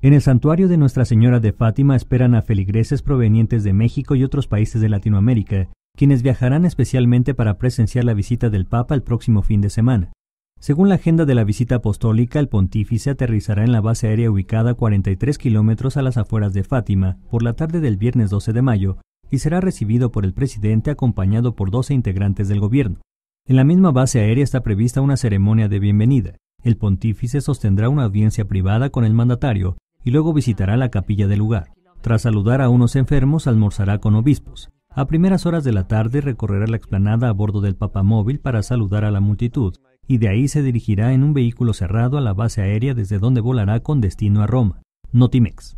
En el santuario de Nuestra Señora de Fátima esperan a feligreses provenientes de México y otros países de Latinoamérica, quienes viajarán especialmente para presenciar la visita del Papa el próximo fin de semana. Según la agenda de la visita apostólica, el pontífice aterrizará en la base aérea ubicada a 43 kilómetros a las afueras de Fátima por la tarde del viernes 12 de mayo y será recibido por el presidente acompañado por 12 integrantes del gobierno. En la misma base aérea está prevista una ceremonia de bienvenida. El pontífice sostendrá una audiencia privada con el mandatario, y luego visitará la capilla del lugar. Tras saludar a unos enfermos, almorzará con obispos. A primeras horas de la tarde recorrerá la explanada a bordo del papamóvil para saludar a la multitud, y de ahí se dirigirá en un vehículo cerrado a la base aérea desde donde volará con destino a Roma. Notimex.